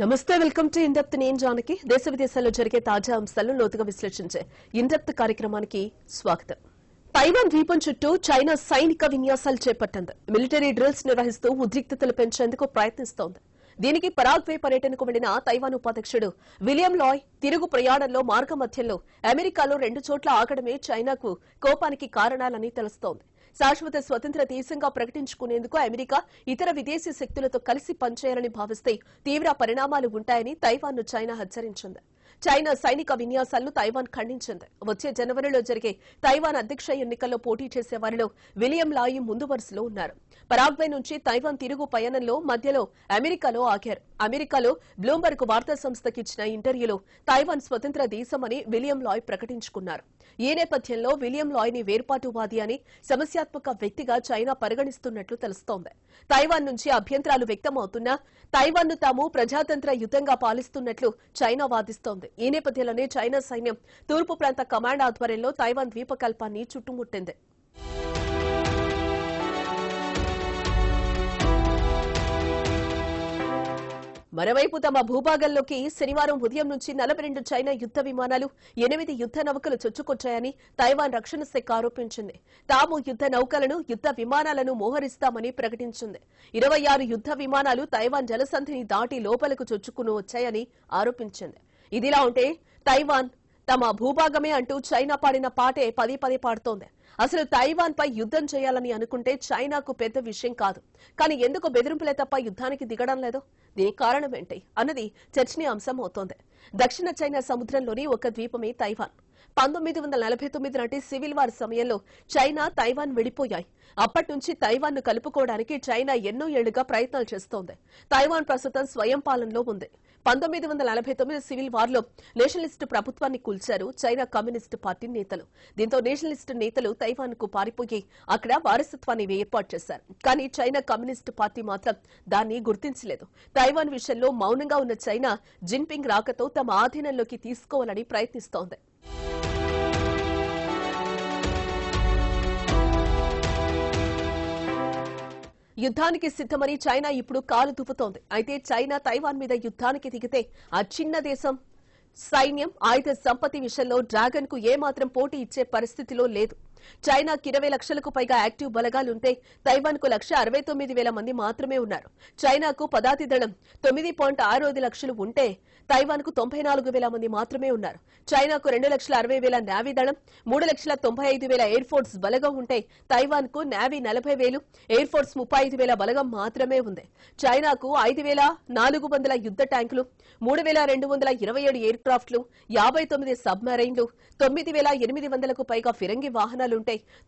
నమస్తే welcome to in-depth నేను జానకి దేశ విదేశాల్లో జరిగే తాజా అంశాలను లోతుగా విశ్లేషించే ఇండెప్త్ కార్యక్రమానికి స్వాగతం తైవాన్ ద్వీపం చుట్టూ చైనా సైనిక విన్యాసాలు చేపట్టింది మిలిటరీ డ్రిల్స్ నిర్వహిస్తూ ఉద్రిక్తతలు పెంచేందుకు ప్రయత్నిస్తోంది దీనికి పరాగ్వే పర్యటనకు వెళ్లిన తైవాన్ ఉపాధ్యక్షుడు విలియం లాయ్ తిరుగు ప్రయాణంలో మార్గమధ్యంలో అమెరికాలో రెండు చోట్ల ఆగడమే చైనాకు కోపానికి కారణాలని తెలుస్తోంది శాశ్వత స్వతంత్ర దేశంగా ప్రకటించుకునేందుకు అమెరికా ఇతర విదేశీ శక్తులతో కలిసి పనిచేయాలని భావిస్తే తీవ్ర పరిణామాలు ఉంటాయని తైవాన్ను చైనా హెచ్చరించింది చైనా సైనిక విన్యాసాలను తైవాన్ ఖండించింది వచ్చే జనవరిలో జరిగే తైవాన్ అధ్యక్ష ఎన్నికల్లో పోటీ చేసే వారిలో విలియం లాయి ముందు వరుసలో ఉన్నారు పరాగ్వే నుంచి తైవాన్ తిరుగు పయనంలో మధ్యలో అమెరికాలో ఆగారు అమెరికాలో బ్లూంబర్గ్ వార్తా సంస్థకి ఇచ్చిన ఇంటర్వ్యూలో తైవాన్ స్వతంత్ర దేశమని విలియం లాయ్ ప్రకటించుకున్నారు ఈ నేపథ్యంలో విలియం లాయ్ ని వేర్పాటువాది అని సమస్యాత్మక వ్యక్తిగా చైనా పరిగణిస్తున్నట్లు తెలుస్తోంది తైవాన్ నుంచి అభ్యంతరాలు వ్యక్తమవుతున్నా ను తాము ప్రజాతంత్ర యుద్ధంగా పాలిస్తున్నట్లు చైనా వాదిస్తోంది ఈ నేపథ్యంలోనే చైనా సైన్యం తూర్పు ప్రాంత కమాండ్ ఆధ్వర్యంలో తైవాన్ ద్వీపకల్పాన్ని చుట్టుముట్టింది మరోవైపు తమ భూభాగంలోకి శనివారం ఉదయం నుంచి నలభై రెండు చైనా యుద్ధ విమానాలు ఎనిమిది యుద్ధ నౌకలు చొచ్చుకొచ్చాయని తైవాన్ రక్షణ శాఖ ఆరోపించింది తాము యుద్ధ నౌకలను యుద్ధ విమానాలను మోహరిస్తామని ప్రకటించింది ఇరవై ఆరు యుద్ధ విమానాలు తైవాన్ జలసంధిని దాటి లోపలకు చొచ్చుకుని వచ్చాయని ఆరోపించింది ఇదిలా ఉంటే తైవాన్ తమ భూభాగమే అంటూ చైనా పాడిన పాటే పదే పదే పాడుతోంది అసలు తైవాన్ పై యుద్ధం చేయాలని అనుకుంటే చైనాకు పెద్ద విషయం కాదు కానీ ఎందుకు బెదిరింపులే తప్ప యుద్ధానికి దిగడం లేదు దీని కారణం ఏంటి అన్నది చర్చనీయాంశం అవుతోంది దక్షిణ చైనా సముద్రంలోని ఒక ద్వీపమే తైవాన్ పంతొమ్మిది వందల నలభై తొమ్మిది నాటి సివిల్ వార్ సమయంలో చైనా తైవాన్ విడిపోయాయి అప్పటి నుంచి తైవాన్ ను కలుపుకోవడానికి చైనా ఎన్నో ఏళ్లుగా ప్రయత్నాలు చేస్తోంది తైవాన్ ప్రస్తుతం స్వయం పాలనలో ఉంది పంతొమ్మిది వందల నలభై తొమ్మిది సివిల్ వార్లో నేషనలిస్టు ప్రభుత్వాన్ని కూల్చారు చైనా కమ్యూనిస్టు పార్టీ నేతలు దీంతో నేషనలిస్టు నేతలు తైవాన్ కు పారిపోయి అక్కడ వారసత్వాన్ని ఏర్పాటు చేశారు కానీ చైనా కమ్యూనిస్టు పార్టీ మాత్రం దాన్ని గుర్తించలేదు తైవాన్ విషయంలో మౌనంగా ఉన్న చైనా జిన్పింగ్ రాకతో తమ ఆధీనంలోకి తీసుకోవాలని ప్రయత్నిస్తోంది యుద్ధానికి సిద్ధమని చైనా ఇప్పుడు కాలు తుపుతోంది అయితే చైనా తైవాన్ మీద యుద్ధానికి దిగితే ఆ చిన్న దేశం సైన్యం ఆయుధ సంపత్తి విషయంలో డ్రాగన్ కు ఏమాత్రం పోటీ ఇచ్చే పరిస్థితిలో లేదు చైనాకి ఇరవై లక్షలకు పైగా యాక్టివ్ బలగాలుంటే కు లక్ష అరవై తొమ్మిది వేల మంది మాత్రమే ఉన్నారు చైనాకు పదాతి దళం తొమ్మిది పాయింట్ ఆరు లక్షలు ఉంటే తైవాన్ కు తొంభై నాలుగు వేల మంది మాత్రమే ఉన్నారు చైనాకు రెండు లక్షల అరవై వేల నావీ దళం మూడు లక్షల తొంభై ఐదు వేల ఎయిర్ ఫోర్స్ బలగం ఉంటే తైవాన్ కు నావీ నలభై వేలు ఎయిర్ ఫోర్స్ ముప్పై ఐదు వేల బలగం మాత్రమే ఉంది చైనాకు ఐదు వేల నాలుగు వందల యుద్ద ట్యాంకులు మూడు వేల రెండు వందల ఇరవై ఏడు ఎయిర్ క్రాఫ్ట్లు యాభై తొమ్మిది సబ్మెరైన్లు తొమ్మిది వేల ఎనిమిది వందలకు పైగా ఫిరంగి వాహనాలు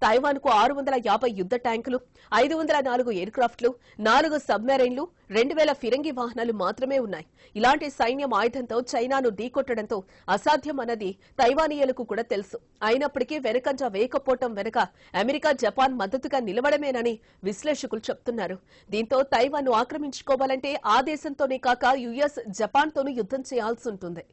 తైవాన్ కు ఆరు వందల యాభై యుద్ద ట్యాంకులు ఐదు వందల నాలుగు ఎయిర్క్రాఫ్ట్లు నాలుగు సబ్మెరైన్లు రెండు వేల ఫిరంగి వాహనాలు మాత్రమే ఉన్నాయి ఇలాంటి సైన్యం ఆయుధంతో చైనాను ఢీకొట్టడంతో అసాధ్యం అన్నది తైవానీయులకు కూడా తెలుసు అయినప్పటికీ వెనకంజ వేయకపోవటం వెనుక అమెరికా జపాన్ మద్దతుగా నిలవడమేనని విశ్లేషకులు చెప్తున్నారు దీంతో ను ఆక్రమించుకోవాలంటే ఆ దేశంతోనే కాక యుఎస్ జపాన్తోనూ యుద్దం చేయాల్సి ఉంటుంది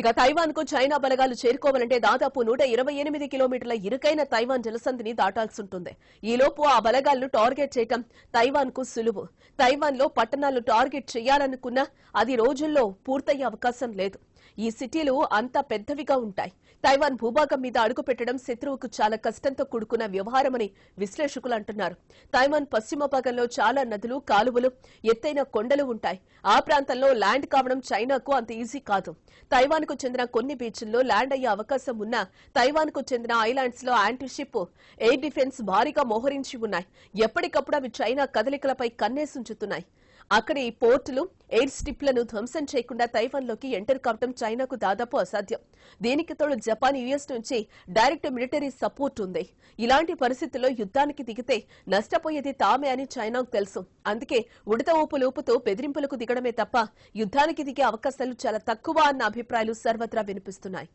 ఇక తైవాన్ కు చైనా బలగాలు చేరుకోవాలంటే దాదాపు నూట ఇరవై ఎనిమిది కిలోమీటర్ల ఇరుకైన తైవాన్ జలసంధిని దాటాల్సి ఈ లోపు ఆ బలగాలను టార్గెట్ చేయటం తైవాన్ కు సులువు తైవాన్ లో పట్టణాలు టార్గెట్ చేయాలనుకున్నా అది రోజుల్లో పూర్తయ్యే అవకాశం లేదు ఈ సిటీలు అంత పెద్దవిగా ఉంటాయి తైవాన్ భూభాగం మీద అడుగు పెట్టడం శత్రువుకు చాలా కష్టంతో కూడుకున్న వ్యవహారమని విశ్లేషకులు అంటున్నారు తైవాన్ పశ్చిమ భాగంలో చాలా నదులు కాలువలు ఎత్తైన కొండలు ఉంటాయి ఆ ప్రాంతంలో ల్యాండ్ కావడం చైనాకు అంత ఈజీ కాదు కు చెందిన కొన్ని బీచ్ల్లో ల్యాండ్ అయ్యే అవకాశం ఉన్నా కు చెందిన ఐలాండ్స్ లో యాంటీషిప్ ఎయిర్ డిఫెన్స్ భారీగా మోహరించి ఉన్నాయి ఎప్పటికప్పుడు అవి చైనా కదలికలపై కన్నేసుంచుతున్నాయి అక్కడి పోర్టులు ఎయిర్ లను ధ్వంసం చేయకుండా తైవాన్లోకి ఎంటర్ కావడం చైనాకు దాదాపు అసాధ్యం దీనికి తోడు జపాన్ యుఎస్ నుంచి డైరెక్ట్ మిలిటరీ సపోర్ట్ ఉంది ఇలాంటి పరిస్థితుల్లో యుద్ధానికి దిగితే నష్టపోయేది తామే అని చైనాకు తెలుసు అందుకే ఉడత ఊపులూపుతో బెదిరింపులకు దిగడమే తప్ప యుద్ధానికి దిగే అవకాశాలు చాలా తక్కువ అన్న అభిప్రాయాలు సర్వత్రా వినిపిస్తున్నాయి